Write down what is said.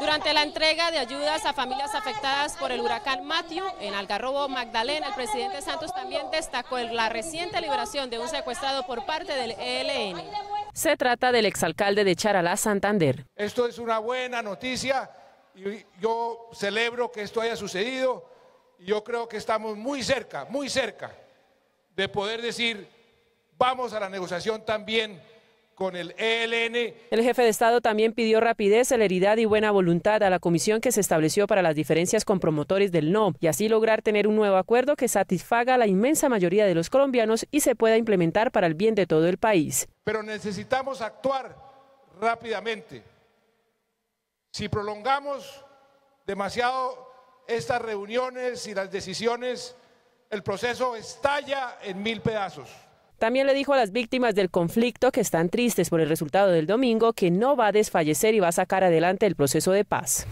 Durante la entrega de ayudas a familias afectadas por el huracán Matthew en Algarrobo, Magdalena, el presidente Santos también destacó la reciente liberación de un secuestrado por parte del ELN. Se trata del exalcalde de Charalá, Santander. Esto es una buena noticia y yo celebro que esto haya sucedido. Yo creo que estamos muy cerca, muy cerca de poder decir, vamos a la negociación también con el ELN. El jefe de Estado también pidió rapidez, celeridad y buena voluntad a la comisión que se estableció para las diferencias con promotores del NO y así lograr tener un nuevo acuerdo que satisfaga a la inmensa mayoría de los colombianos y se pueda implementar para el bien de todo el país. Pero necesitamos actuar rápidamente. Si prolongamos demasiado estas reuniones y las decisiones, el proceso estalla en mil pedazos. También le dijo a las víctimas del conflicto que están tristes por el resultado del domingo que no va a desfallecer y va a sacar adelante el proceso de paz.